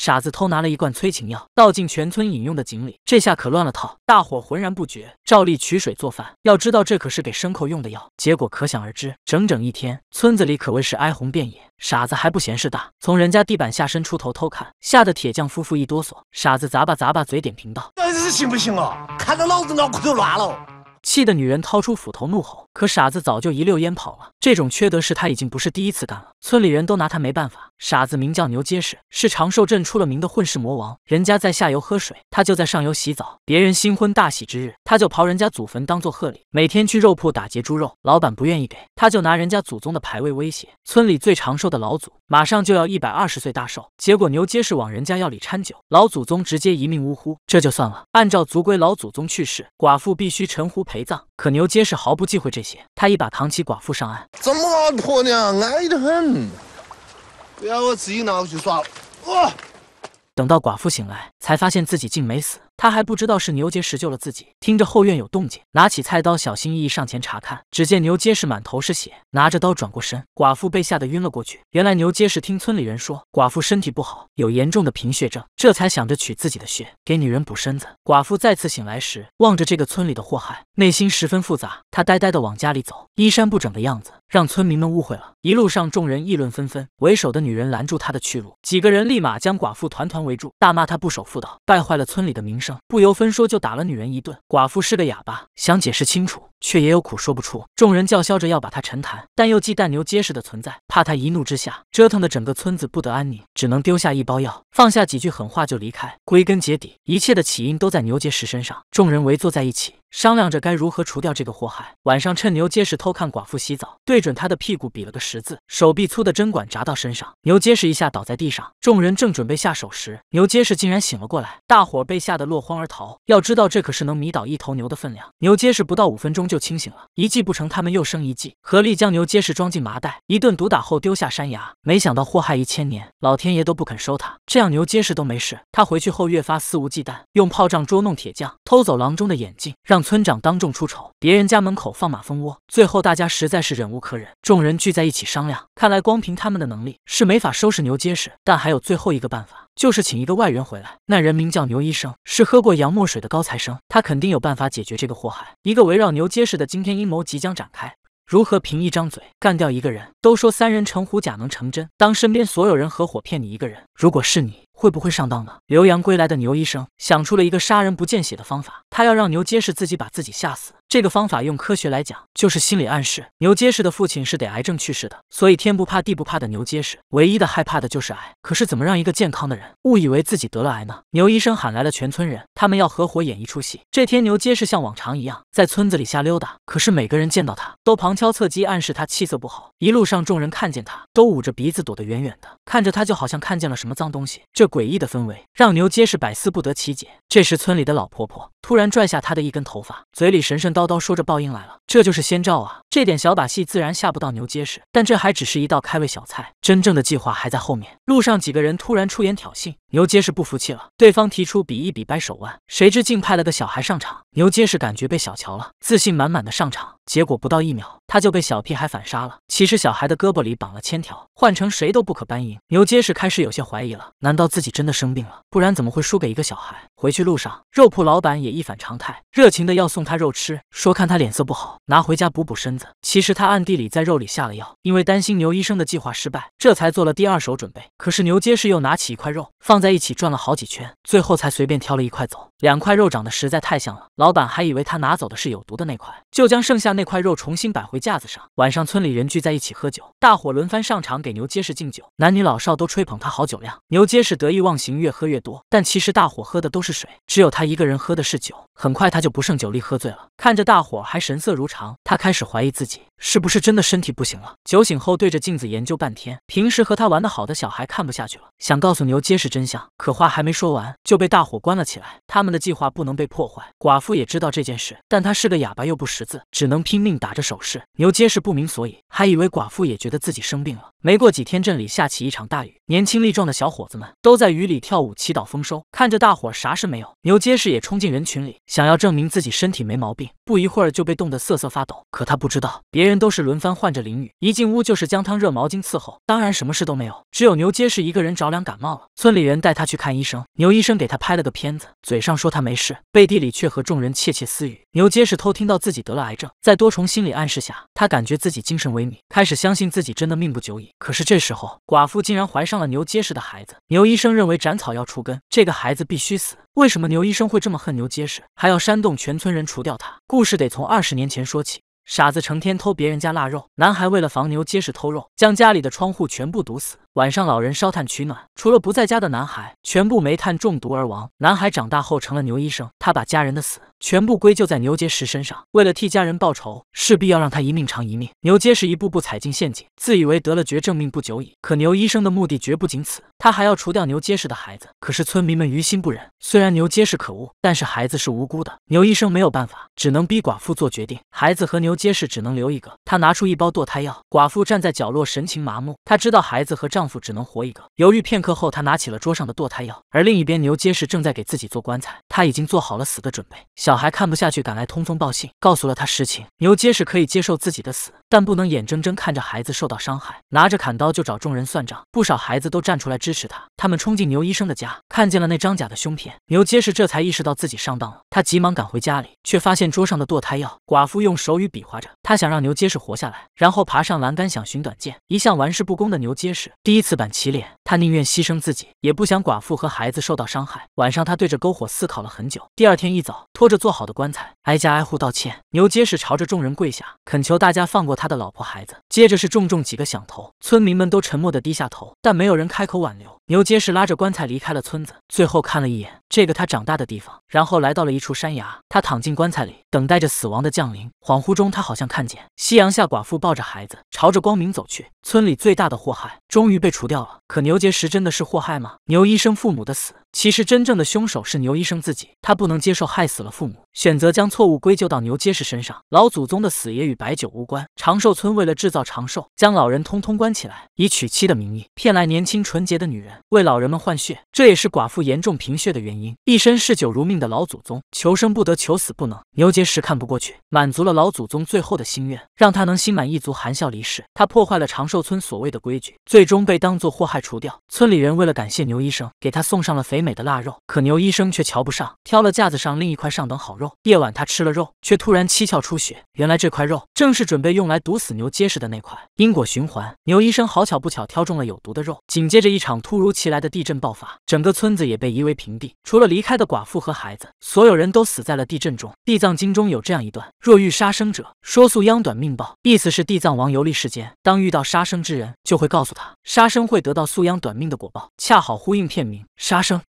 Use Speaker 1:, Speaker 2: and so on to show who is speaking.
Speaker 1: 傻子偷拿了一罐催情药，倒进全村饮用的井里，这下可乱了套。大伙浑然不觉，照例取水做饭。要知道，这可是给牲口用的药，结果可想而知。整整一天，村子里可谓是哀鸿遍野。傻子还不嫌事大，从人家地板下伸出头偷看，吓得铁匠夫妇一哆嗦。傻子咂吧咂吧嘴，点评道：“这行不行啊？看到老子脑壳都乱了。”气得女人掏出斧头怒吼，可傻子早就一溜烟跑了。这种缺德事他已经不是第一次干了，村里人都拿他没办法。傻子名叫牛结实，是长寿镇出了名的混世魔王。人家在下游喝水，他就在上游洗澡；别人新婚大喜之日，他就刨人家祖坟当做贺礼；每天去肉铺打劫猪肉，老板不愿意给，他就拿人家祖宗的牌位威胁。村里最长寿的老祖马上就要一百二十岁大寿，结果牛结实往人家药里掺酒，老祖宗直接一命呜呼。这就算了，按照族规，老祖宗去世，寡妇必须沉湖。陪葬，可牛结实毫不忌讳这些，他一把扛起寡妇上岸，怎么了？婆娘，逸得很，不要我自己拿回去耍了。等到寡妇醒来，才发现自己竟没死。他还不知道是牛结实救了自己。听着后院有动静，拿起菜刀，小心翼翼上前查看。只见牛结实满头是血，拿着刀转过身。寡妇被吓得晕了过去。原来牛结实听村里人说，寡妇身体不好，有严重的贫血症，这才想着取自己的血给女人补身子。寡妇再次醒来时，望着这个村里的祸害，内心十分复杂。她呆呆地往家里走，衣衫不整的样子让村民们误会了。一路上，众人议论纷纷。为首的女人拦住他的去路，几个人立马将寡妇团团围住，大骂她不守妇道，败坏了村里的名声。不由分说就打了女人一顿。寡妇是个哑巴，想解释清楚，却也有苦说不出。众人叫嚣着要把她沉潭，但又忌惮牛结实的存在，怕她一怒之下折腾的整个村子不得安宁，只能丢下一包药，放下几句狠话就离开。归根结底，一切的起因都在牛结石身上。众人围坐在一起。商量着该如何除掉这个祸害。晚上趁牛结实偷看寡妇洗澡，对准她的屁股比了个十字，手臂粗的针管扎到身上，牛结实一下倒在地上。众人正准备下手时，牛结实竟然醒了过来，大伙被吓得落荒而逃。要知道这可是能迷倒一头牛的分量。牛结实不到五分钟就清醒了，一计不成，他们又生一计，合力将牛结实装进麻袋，一顿毒打后丢下山崖。没想到祸害一千年，老天爷都不肯收他。这样牛结实都没事，他回去后越发肆无忌惮，用炮仗捉弄铁匠，偷走郎中的眼镜，让。村长当众出丑，别人家门口放马蜂窝，最后大家实在是忍无可忍，众人聚在一起商量，看来光凭他们的能力是没法收拾牛结实，但还有最后一个办法，就是请一个外援回来。那人名叫牛医生，是喝过洋墨水的高材生，他肯定有办法解决这个祸害。一个围绕牛结实的惊天阴谋即将展开，如何凭一张嘴干掉一个人？都说三人成虎，假能成真，当身边所有人合伙骗你一个人。如果是你，会不会上当呢？留洋归来的牛医生想出了一个杀人不见血的方法，他要让牛结实自己把自己吓死。这个方法用科学来讲就是心理暗示。牛结实的父亲是得癌症去世的，所以天不怕地不怕的牛结实唯一的害怕的就是癌。可是怎么让一个健康的人误以为自己得了癌呢？牛医生喊来了全村人，他们要合伙演一出戏。这天，牛结实像往常一样在村子里瞎溜达，可是每个人见到他都旁敲侧击暗示他气色不好。一路上，众人看见他都捂着鼻子躲得远远的，看着他就好像看见了什么。脏东西！这诡异的氛围让牛结是百思不得其解。这时，村里的老婆婆突然拽下他的一根头发，嘴里神神叨叨说着：“报应来了，这就是先兆啊！”这点小把戏自然吓不到牛结实，但这还只是一道开胃小菜，真正的计划还在后面。路上几个人突然出言挑衅，牛结实不服气了，对方提出比一比掰手腕，谁知竟派了个小孩上场。牛结实感觉被小瞧了，自信满满的上场，结果不到一秒，他就被小屁孩反杀了。其实小孩的胳膊里绑了千条，换成谁都不可扳赢。牛结实开始有些怀疑了，难道自己真的生病了？不然怎么会输给一个小孩？回去路上，肉铺老板也一反常态，热情的要送他肉吃，说看他脸色不好，拿回家补补身子。其实他暗地里在肉里下了药，因为担心牛医生的计划失败，这才做了第二手准备。可是牛结实又拿起一块肉，放在一起转了好几圈，最后才随便挑了一块走。两块肉长得实在太像了，老板还以为他拿走的是有毒的那块，就将剩下那块肉重新摆回架子上。晚上村里人聚在一起喝酒，大伙轮番上场给牛结实敬酒，男女老少都吹捧他好酒量。牛结实得意忘形，越喝越多，但其实大伙喝的都是。水，只有他一个人喝的是酒，很快他就不胜酒力，喝醉了。看着大伙还神色如常，他开始怀疑自己是不是真的身体不行了。酒醒后，对着镜子研究半天。平时和他玩的好的小孩看不下去了，想告诉牛结实真相，可话还没说完就被大伙关了起来。他们的计划不能被破坏。寡妇也知道这件事，但她是个哑巴又不识字，只能拼命打着手势。牛结实不明所以，还以为寡妇也觉得自己生病了。没过几天，镇里下起一场大雨。年轻力壮的小伙子们都在雨里跳舞祈祷丰收，看着大伙啥事没有，牛结实也冲进人群里，想要证明自己身体没毛病。不一会儿就被冻得瑟瑟发抖，可他不知道，别人都是轮番换着淋雨，一进屋就是姜汤热毛巾伺候，当然什么事都没有。只有牛结实一个人着凉感冒了，村里人带他去看医生，牛医生给他拍了个片子，嘴上说他没事，背地里却和众人窃窃私语。牛结实偷听到自己得了癌症，在多重心理暗示下，他感觉自己精神萎靡，开始相信自己真的命不久矣。可是这时候，寡妇竟然怀上了牛结实的孩子。牛医生认为斩草要除根，这个孩子必须死。为什么牛医生会这么恨牛结实，还要煽动全村人除掉他？故。故事得从二十年前说起。傻子成天偷别人家腊肉，男孩为了防牛结实偷肉，将家里的窗户全部堵死。晚上，老人烧炭取暖，除了不在家的男孩，全部煤炭中毒而亡。男孩长大后成了牛医生，他把家人的死全部归咎在牛结实身上。为了替家人报仇，势必要让他一命偿一命。牛结实一步步踩进陷阱，自以为得了绝症，命不久矣。可牛医生的目的绝不仅此，他还要除掉牛结实的孩子。可是村民们于心不忍，虽然牛结实可恶，但是孩子是无辜的。牛医生没有办法，只能逼寡妇做决定：孩子和牛结实只能留一个。他拿出一包堕胎药，寡妇站在角落，神情麻木。他知道孩子和丈。丈夫只能活一个。犹豫片刻后，他拿起了桌上的堕胎药。而另一边，牛结实正在给自己做棺材，他已经做好了死的准备。小孩看不下去，赶来通风报信，告诉了他实情。牛结实可以接受自己的死，但不能眼睁睁看着孩子受到伤害。拿着砍刀就找众人算账。不少孩子都站出来支持他，他们冲进牛医生的家，看见了那张假的胸片。牛结实这才意识到自己上当了，他急忙赶回家里，却发现桌上的堕胎药。寡妇用手语比划着，他想让牛结实活下来，然后爬上栏杆想寻短见。一向玩世不恭的牛结实。第一次板起脸。他宁愿牺牲自己，也不想寡妇和孩子受到伤害。晚上，他对着篝火思考了很久。第二天一早，拖着做好的棺材，挨家挨户道歉。牛结实朝着众人跪下，恳求大家放过他的老婆孩子。接着是重重几个响头，村民们都沉默地低下头，但没有人开口挽留。牛结实拉着棺材离开了村子，最后看了一眼这个他长大的地方，然后来到了一处山崖。他躺进棺材里，等待着死亡的降临。恍惚中，他好像看见夕阳下寡妇抱着孩子，朝着光明走去。村里最大的祸害终于被除掉了。可牛。结石真的是祸害吗？牛医生父母的死。其实真正的凶手是牛医生自己，他不能接受害死了父母，选择将错误归咎到牛结实身上。老祖宗的死也与白酒无关。长寿村为了制造长寿，将老人通通关起来，以娶妻的名义骗来年轻纯洁的女人为老人们换血，这也是寡妇严重贫血的原因。一身嗜酒如命的老祖宗，求生不得，求死不能。牛结实看不过去，满足了老祖宗最后的心愿，让他能心满意足、含笑离世。他破坏了长寿村所谓的规矩，最终被当作祸害除掉。村里人为了感谢牛医生，给他送上了肥。美的腊肉，可牛医生却瞧不上，挑了架子上另一块上等好肉。夜晚他吃了肉，却突然七窍出血。原来这块肉正是准备用来毒死牛结实的那块。因果循环，牛医生好巧不巧挑中了有毒的肉。紧接着一场突如其来的地震爆发，整个村子也被夷为平地。除了离开的寡妇和孩子，所有人都死在了地震中。地藏经中有这样一段：若遇杀生者，说素殃短命报。意思是地藏王游历世间，当遇到杀生之人，就会告诉他杀生会得到素殃短命的果报。恰好呼应片名杀生。